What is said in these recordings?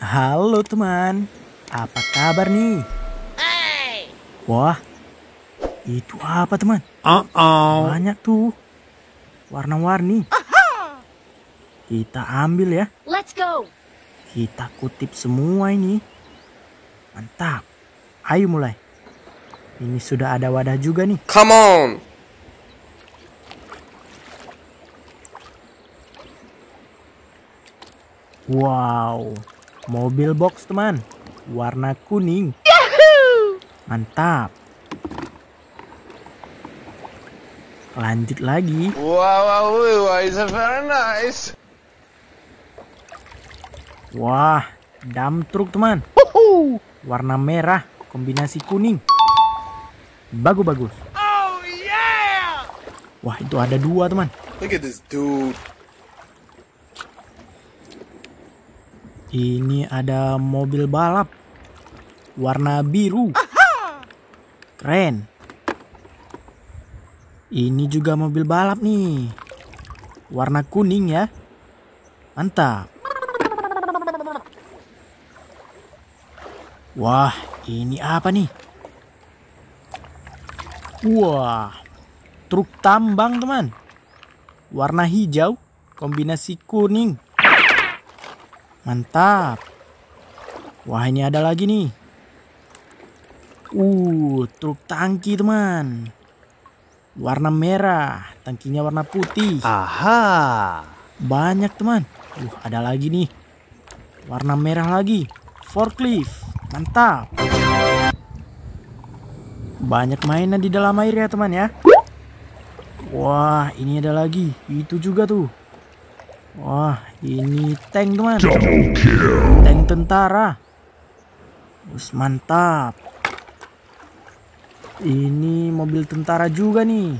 Halo teman, apa kabar nih? Hey. Wah, itu apa teman? Uh -oh. Banyak tuh, warna-warni. Kita ambil ya. Let's go. Kita kutip semua ini. Mantap. Ayo mulai. Ini sudah ada wadah juga nih. Come on. Wow. Mobil box teman, warna kuning. Yahoo! Mantap. Lanjut lagi. Wow, wow, wow, it's very nice. Wah, dam truk teman. Woohoo! Warna merah, kombinasi kuning. Bagus-bagus. Oh yeah! Wah, itu ada dua teman. Look at this dude. Ini ada mobil balap warna biru. Keren. Ini juga mobil balap nih. Warna kuning ya. Mantap. Wah, ini apa nih? Wah, truk tambang teman. Warna hijau kombinasi kuning. Mantap. Wah, ini ada lagi nih. Uh, truk tangki, teman. Warna merah, tangkinya warna putih. Aha. Banyak, teman. Uh, ada lagi nih. Warna merah lagi. Forklift. Mantap. Banyak mainan di dalam air ya, teman ya. Wah, ini ada lagi. Itu juga tuh. Wah, ini tank teman. Tank tentara. Us mantap. Ini mobil tentara juga nih.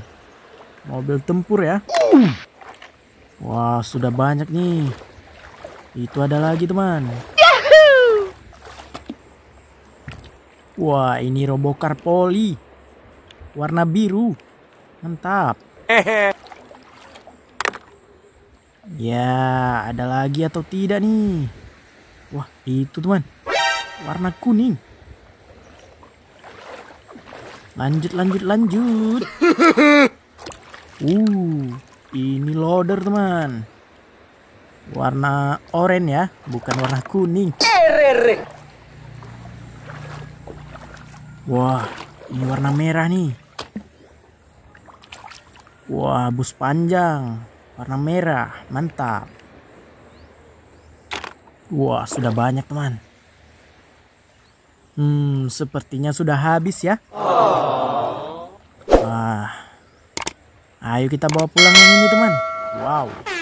Mobil tempur ya. Wah, sudah banyak nih. Itu ada lagi, teman. Wah, ini robokar Poli. Warna biru. Mantap. Ya, ada lagi atau tidak nih? Wah, itu teman. Warna kuning. Lanjut, lanjut, lanjut. Uh, ini loader teman. Warna oranye ya, bukan warna kuning. Wah, ini warna merah nih. Wah, bus panjang warna merah mantap wah sudah banyak teman hmm sepertinya sudah habis ya wah ayo kita bawa pulang yang ini teman wow